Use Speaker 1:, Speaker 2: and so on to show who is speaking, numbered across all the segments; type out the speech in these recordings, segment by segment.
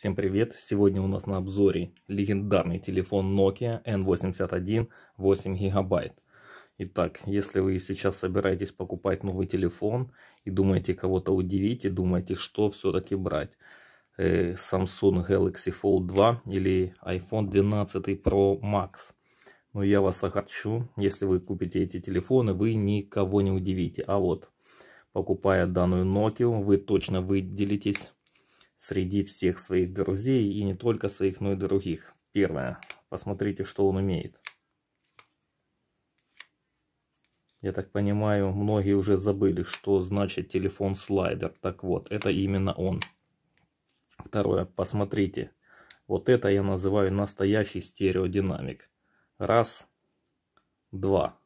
Speaker 1: Всем привет! Сегодня у нас на обзоре легендарный телефон Nokia N81 8 ГБ. Итак, если вы сейчас собираетесь покупать новый телефон и думаете кого-то удивить и думаете, что все-таки брать, э, Samsung Galaxy Fold 2 или iPhone 12 Pro Max, но ну, я вас огорчу, если вы купите эти телефоны, вы никого не удивите. А вот, покупая данную Nokia, вы точно выделитесь среди всех своих друзей, и не только своих, но и других. Первое. Посмотрите, что он умеет. Я так понимаю, многие уже забыли, что значит телефон-слайдер. Так вот, это именно он. Второе. Посмотрите. Вот это я называю настоящий стереодинамик. Раз. Два.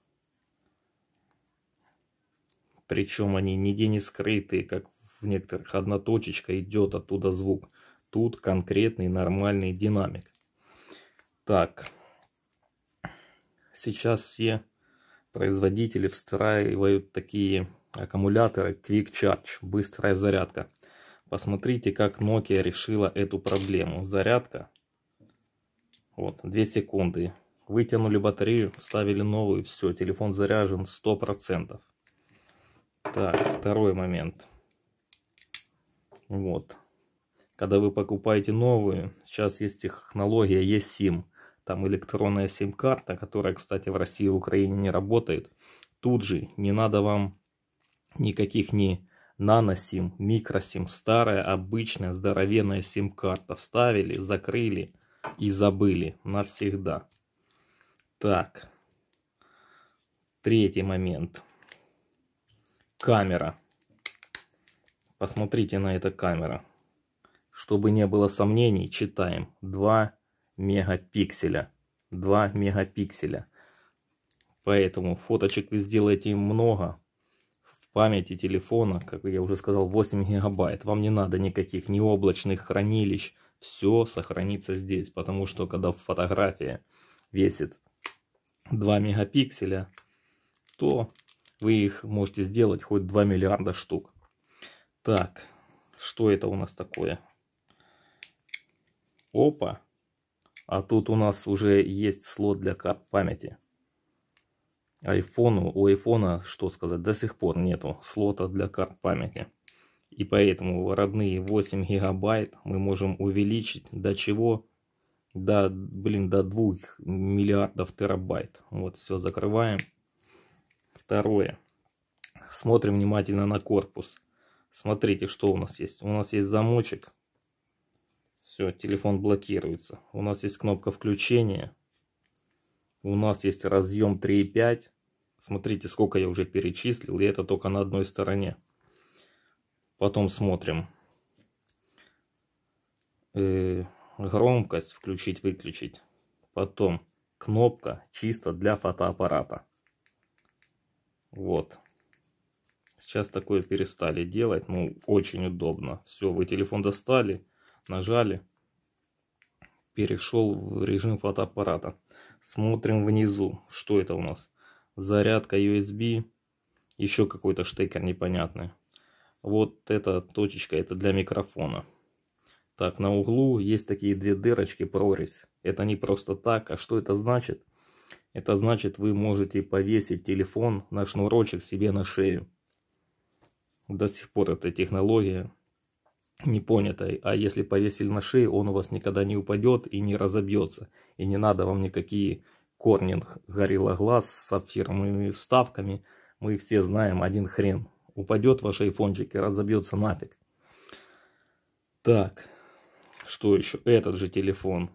Speaker 1: Причем они нигде не скрытые, как в некоторых одна точечка идет оттуда звук. Тут конкретный нормальный динамик. Так, сейчас все производители встраивают такие аккумуляторы Quick Charge, быстрая зарядка. Посмотрите, как Nokia решила эту проблему. Зарядка, вот, 2 секунды. Вытянули батарею, вставили новую, все, телефон заряжен 100%. Так, второй момент. Вот. Когда вы покупаете новые, сейчас есть технология eSIM, там электронная sim карта которая, кстати, в России и Украине не работает. Тут же не надо вам никаких ни наносим, микросим, старая, обычная, здоровенная sim карта Вставили, закрыли и забыли навсегда. Так, третий момент. Камера. Посмотрите на эту камера. Чтобы не было сомнений, читаем. 2 мегапикселя. 2 мегапикселя. Поэтому фоточек вы сделаете много. В памяти телефона, как я уже сказал, 8 гигабайт. Вам не надо никаких ни облачных хранилищ. Все сохранится здесь. Потому что когда фотография весит 2 мегапикселя, то вы их можете сделать хоть 2 миллиарда штук. Так, что это у нас такое? Опа. А тут у нас уже есть слот для карт памяти. Айфону, у айфона, что сказать, до сих пор нету слота для карт памяти. И поэтому родные 8 гигабайт мы можем увеличить до чего? До, блин, до 2 миллиардов терабайт. Вот все закрываем. Второе. Смотрим внимательно на корпус. Смотрите, что у нас есть. У нас есть замочек. Все, телефон блокируется. У нас есть кнопка включения. У нас есть разъем 3.5. Смотрите, сколько я уже перечислил. И это только на одной стороне. Потом смотрим. Э, громкость включить-выключить. Потом кнопка чисто для фотоаппарата. Вот. Сейчас такое перестали делать. Ну, очень удобно. Все, вы телефон достали, нажали. Перешел в режим фотоаппарата. Смотрим внизу. Что это у нас? Зарядка USB. Еще какой-то штекер непонятный. Вот эта точечка, это для микрофона. Так, на углу есть такие две дырочки, прорезь. Это не просто так, а что это значит? Это значит, вы можете повесить телефон на шнурочек себе на шею. До сих пор эта технология не понятая. А если повесили на шею, он у вас никогда не упадет и не разобьется. И не надо вам никакие корнинг горилла глаз с сапфировыми вставками. Мы их все знаем, один хрен. Упадет ваш айфончик и разобьется нафиг. Так, что еще? Этот же телефон.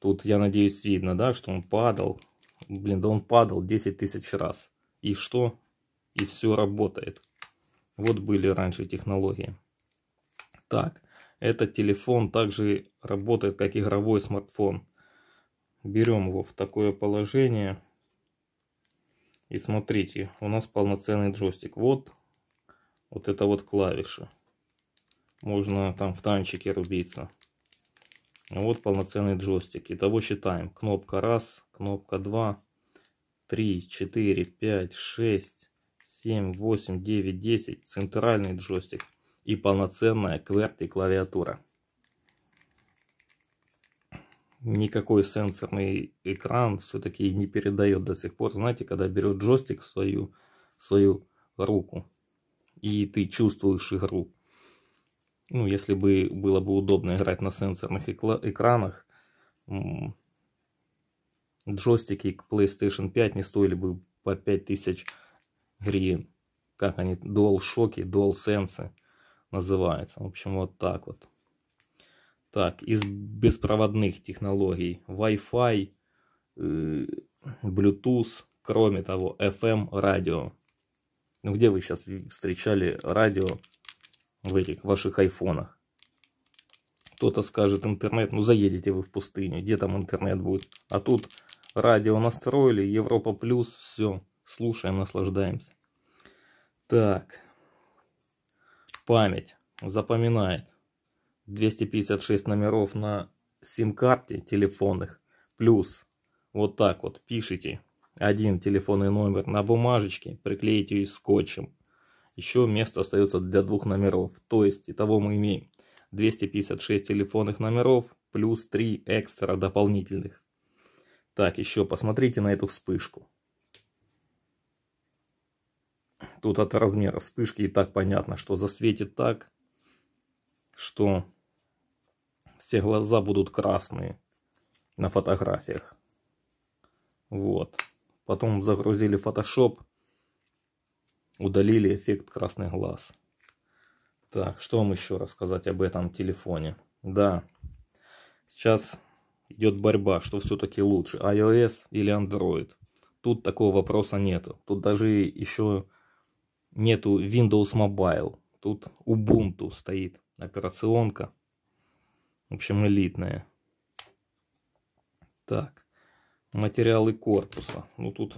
Speaker 1: Тут, я надеюсь, видно, да, что он падал. Блин, да он падал 10 тысяч раз. И что? И все работает. Вот были раньше технологии. Так, этот телефон также работает как игровой смартфон. Берем его в такое положение. И смотрите, у нас полноценный джойстик. Вот, вот это вот клавиша. Можно там в танчике рубиться. Вот полноценный джойстик. Итого считаем. Кнопка раз, кнопка два, три, четыре, пять, шесть. 7, 8, 9, 10, центральный джойстик и полноценная QWERTY клавиатура. Никакой сенсорный экран все-таки не передает до сих пор, знаете, когда берет джойстик в свою, в свою руку и ты чувствуешь игру. Ну, если бы было бы удобно играть на сенсорных экранах, джойстики к PlayStation 5 не стоили бы по 5000 тысяч грин. Как они, дуал шоки, дуал сенсы называется. В общем, вот так вот. Так, из беспроводных технологий Wi-Fi, э, Bluetooth, кроме того, FM радио. Ну где вы сейчас встречали радио в этих ваших айфонах? Кто-то скажет интернет, ну заедете вы в пустыню, где там интернет будет? А тут радио настроили, Европа плюс, все слушаем, наслаждаемся. Так, память запоминает 256 номеров на сим-карте телефонных, плюс вот так вот пишите один телефонный номер на бумажечке, приклеите ее скотчем. Еще место остается для двух номеров, то есть итого мы имеем 256 телефонных номеров плюс 3 экстра дополнительных. Так, еще посмотрите на эту вспышку. Тут от размера вспышки и так понятно, что засветит так, что все глаза будут красные на фотографиях. Вот. Потом загрузили Photoshop, удалили эффект красный глаз. Так, что вам еще рассказать об этом телефоне? Да, сейчас идет борьба, что все-таки лучше, iOS или Android. Тут такого вопроса нету. Тут даже еще нету Windows Mobile. Тут Ubuntu стоит, операционка. В общем, элитная. Так, материалы корпуса. Ну, тут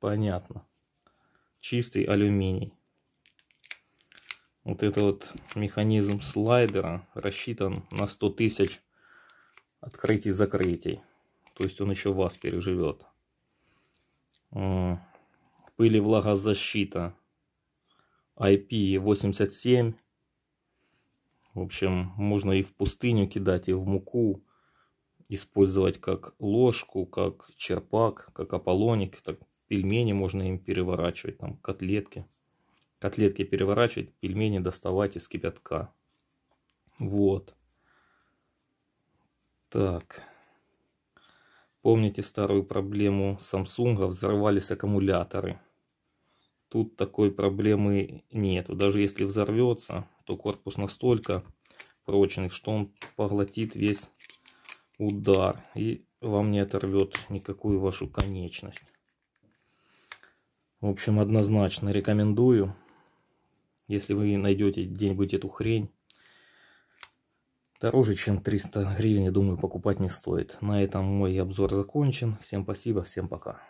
Speaker 1: понятно. Чистый алюминий. Вот это вот механизм слайдера рассчитан на 100 тысяч открытий-закрытий. То есть он еще вас переживет пыли влагозащита. IP87. В общем, можно и в пустыню кидать, и в муку. Использовать как ложку, как черпак, как аполлоник Так пельмени можно им переворачивать, там котлетки. Котлетки переворачивать, пельмени доставать из кипятка. Вот. Так. Помните старую проблему Samsung? Взрывались аккумуляторы. Тут такой проблемы нету. Даже если взорвется, то корпус настолько прочный, что он поглотит весь удар. И вам не оторвет никакую вашу конечность. В общем, однозначно рекомендую. Если вы найдете где-нибудь эту хрень, дороже, чем 300 гривен, я думаю, покупать не стоит. На этом мой обзор закончен. Всем спасибо, всем пока.